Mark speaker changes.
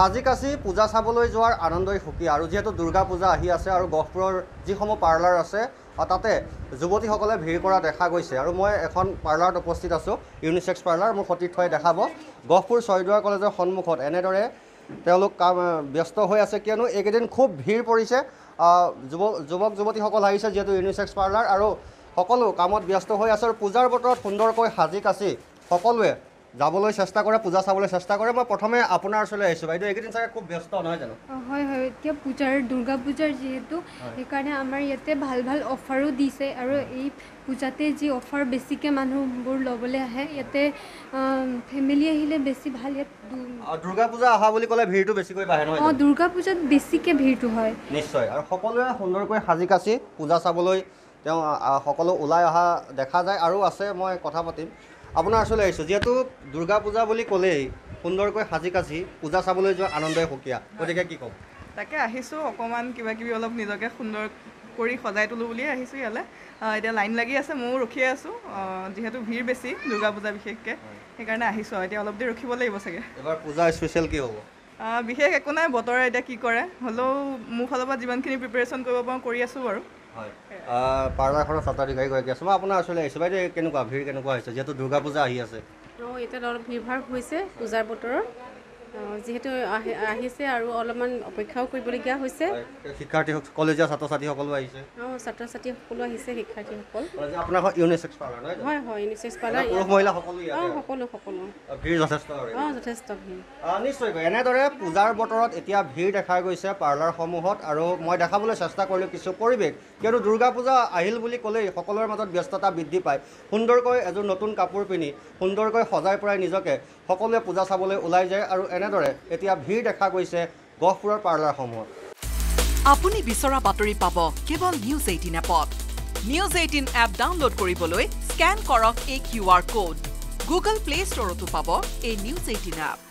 Speaker 1: হাজি কাচি পূজা চাবলৈ যোৱাৰ আনন্দই সুকীয়া আৰু যিহেতু দুৰ্গা পূজা আহি আছে আৰু গহপুৰৰ যিসমূহ পাৰ্লাৰ আছে তাতে যুৱতীসকলে ভিৰ কৰা দেখা গৈছে আৰু মই এখন পাৰ্লাৰত উপস্থিত আছোঁ ইউনিচেক্স পাৰ্লাৰ মোৰ সতীৰ্থই দেখাব গহপুৰ ছয়দুৱাৰ কলেজৰ সন্মুখত এনেদৰে তেওঁলোক কাম ব্যস্ত হৈ আছে কিয়নো এইকেইদিন খুব ভিৰ পৰিছে যুৱ যুৱক যুৱতীসকল আহিছে যিহেতু ইউনিচেক্স পাৰ্লাৰ আৰু সকলো কামত ব্যস্ত হৈ আছে আৰু পূজাৰ বতৰত সুন্দৰকৈ সাজি কাচি সকলোৱে যাবলৈ চেষ্টা কৰে পূজা চাবলৈ চেষ্টা কৰে মই প্ৰথমে আপোনাৰ ওচৰলৈ আহিছোঁ বাইদেউ এইকেইদিন চাগে খুব ব্যস্ত নহয় জানো হয় হয় এতিয়া পূজাৰ দুৰ্গা পূজাৰ যিহেতু সেইকাৰণে আমাৰ ইয়াতে ভাল ভাল অফাৰো দিছে আৰু এই পূজাতে যি অফাৰ বেছিকৈ মানুহবোৰ ল'বলৈ আহে ইয়াতে ফেমিলি আহিলে বেছি ভাল ইয়াত দুৰ্গা পূজা অহা বুলি ক'লে ভিৰটো বেছিকৈ বাঢ়ে নহয় অঁ দুৰ্গা পূজাত বেছিকৈ ভিৰটো হয় নিশ্চয় আৰু সকলোৱে সুন্দৰকৈ সাজি কাচি পূজা চাবলৈ তেওঁ সকলো ওলাই অহা দেখা যায় আৰু আছে মই কথা পাতিম আপোনাৰ ওচৰলৈ আহিছোঁ যিহেতু দুৰ্গা পূজা বুলি ক'লেই সুন্দৰকৈ সাজি কাচি পূজা চাবলৈ যোৱা আনন্দই সুকীয়া গতিকে কি কওঁ
Speaker 2: তাকে আহিছোঁ অকণমান কিবা কিবি অলপ নিজকে সুন্দৰ কৰি সজাই তোলোঁ বুলিয়ে আহিছোঁ ইয়ালৈ এতিয়া লাইন লাগি আছে ময়ো ৰখিয়ে আছোঁ যিহেতু ভিৰ বেছি দুৰ্গা পূজা বিশেষকৈ সেইকাৰণে আহিছোঁ আৰু এতিয়া অলপ দেৰি ৰখিব লাগিব চাগে
Speaker 1: এবাৰ পূজা স্পেচিয়েল কি হ'ব
Speaker 2: বিশেষ একো নাই বতৰে এতিয়া কি কৰে হ'লেও মোৰ ফালৰ পৰা যিমানখিনি প্ৰিপেৰেশ্যন কৰিব পাৰোঁ কৰি আছোঁ বাৰু
Speaker 1: হয় পাৰ্লাৰখনৰ ছাত্ৰাধিকাৰীগৰাকী আছোঁ মই আপোনাৰ আচলতে আহিছোঁ বাইদেউ কেনেকুৱা ভিৰ কেনেকুৱা হৈছে যিহেতু দুৰ্গা পূজা আহি আছে অঁ এতিয়া অলপ ভিৰ ভাৰ হৈছে পূজাৰ বতৰৰ যিহেতু আহিছে আৰু অলপমান অপেক্ষাও কৰিবলগীয়া হৈছে এনেদৰে পূজাৰ বতৰত এতিয়া ভিৰ দেখা গৈছে পাৰ্লাৰসমূহত আৰু মই দেখাবলৈ চেষ্টা কৰিলোঁ কিছু পৰিৱেশ কিয়নো দুৰ্গা পূজা আহিল বুলি ক'লেই সকলোৰে মাজত ব্যস্ততা বৃদ্ধি পায় সুন্দৰকৈ এযোৰ নতুন কাপোৰ পিন্ধি সুন্দৰকৈ সজাই পৰাই নিজকে সকলোৱে পূজা চাবলৈ ওলাই যায় আৰু এনেদৰে এতিয়া ভিৰ দেখা গৈছে গহপুৰৰ পাৰ্লাৰসমূহত
Speaker 2: আপুনি বিচৰা বাতৰি পাব কেৱল নিউজ এইটিন এপত নিউজ এইটিন এপ ডাউনলোড কৰিবলৈ স্কেন কৰক এই Q R code Google Play ষ্টৰতো পাব এই নিউজ এইটিন এপ